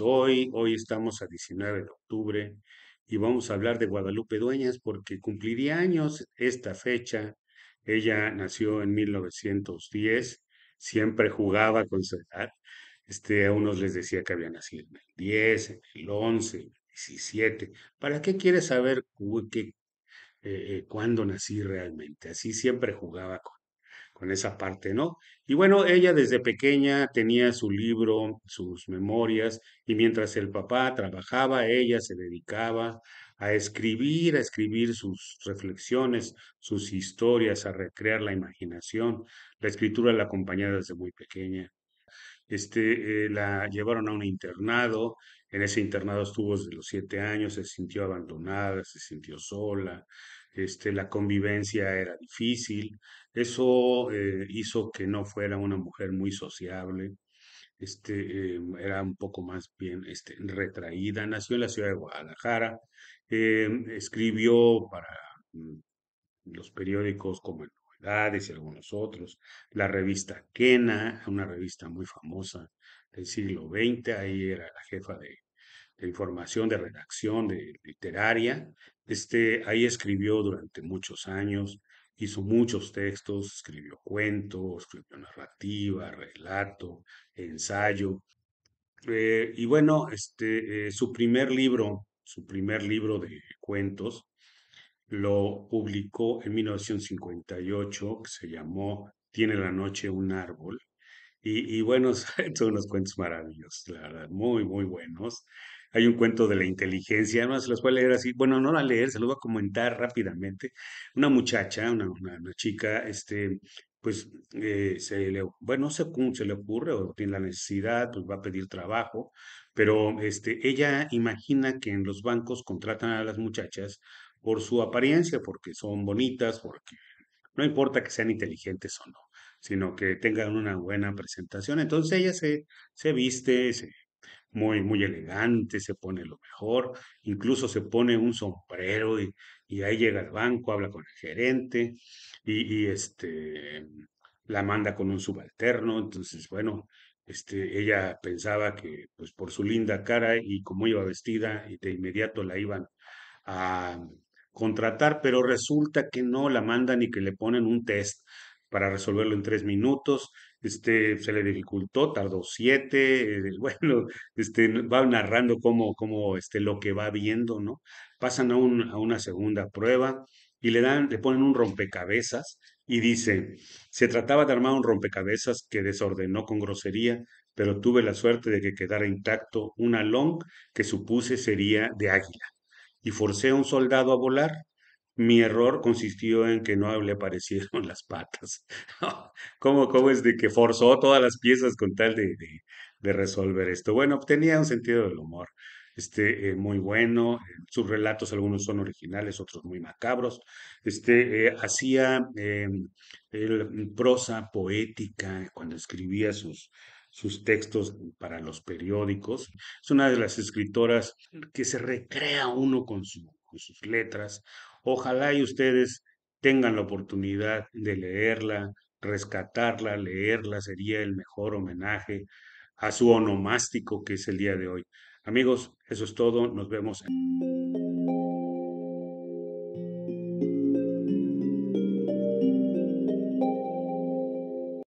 Hoy, hoy estamos a 19 de octubre y vamos a hablar de Guadalupe Dueñas porque cumpliría años esta fecha. Ella nació en 1910, siempre jugaba con su edad. Este, a unos les decía que había nacido en el 10, en el 11, en el 17. ¿Para qué quiere saber qué, eh, eh, cuándo nací realmente? Así siempre jugaba con con esa parte, ¿no? Y bueno, ella desde pequeña tenía su libro, sus memorias, y mientras el papá trabajaba, ella se dedicaba a escribir, a escribir sus reflexiones, sus historias, a recrear la imaginación. La escritura la acompañaba desde muy pequeña. Este, eh, la llevaron a un internado, en ese internado estuvo desde los siete años, se sintió abandonada, se sintió sola, este, la convivencia era difícil, eso eh, hizo que no fuera una mujer muy sociable, este, eh, era un poco más bien este, retraída, nació en la ciudad de Guadalajara, em, escribió para mm, los periódicos como el Novedades y algunos otros, la revista Kena, una revista muy famosa del siglo XX, ahí era la jefa de información, de redacción, literaria. Este, ahí escribió durante muchos años, hizo muchos textos, escribió cuentos, escribió narrativa, relato, ensayo. Eh, y bueno, este, eh, su primer libro, su primer libro de cuentos, lo publicó en 1958, que se llamó Tiene la noche un árbol. Y, y bueno, son unos cuentos maravillosos, la verdad, muy, muy buenos. Hay un cuento de la inteligencia, no se los voy a leer así. Bueno, no la leer, se los voy a comentar rápidamente. Una muchacha, una, chica, este, pues eh, se le, bueno, se, se le ocurre o tiene la necesidad, pues va a pedir trabajo, pero este, ella imagina que en los bancos contratan a las muchachas por su apariencia, porque son bonitas, porque no importa que sean inteligentes o no, sino que tengan una buena presentación. Entonces ella se, se viste, se muy, muy elegante, se pone lo mejor, incluso se pone un sombrero y, y ahí llega al banco, habla con el gerente y, este, la manda con un subalterno. Entonces, bueno, este, ella pensaba que pues por su linda cara y como iba vestida, y de inmediato la iban a contratar, pero resulta que no la mandan y que le ponen un test para resolverlo en tres minutos, este, se le dificultó, tardó siete, eh, bueno, este, va narrando cómo, cómo este, lo que va viendo, ¿no? Pasan a, una segunda prueba y le, dan, le ponen un rompecabezas y dice, se trataba de armar un rompecabezas que desordenó con grosería, pero tuve la suerte de que quedara intacto una long que supuse sería de águila. Y forcé a un soldado a volar, mi error consistió en que no le aparecieron las patas. ¿Cómo, ¿Cómo es de que forzó todas las piezas con tal de, de, resolver esto? Bueno, tenía un sentido del humor este, eh, muy bueno. Sus relatos, algunos son originales, otros muy macabros. Este, eh, hacía eh, prosa poética cuando escribía sus, sus textos para los periódicos. Es una de las escritoras que se recrea uno con sus letras Ojalá y ustedes tengan la oportunidad de leerla, rescatarla, leerla, sería el mejor homenaje a su onomástico que es el día de hoy. Amigos, eso es todo, nos vemos. En...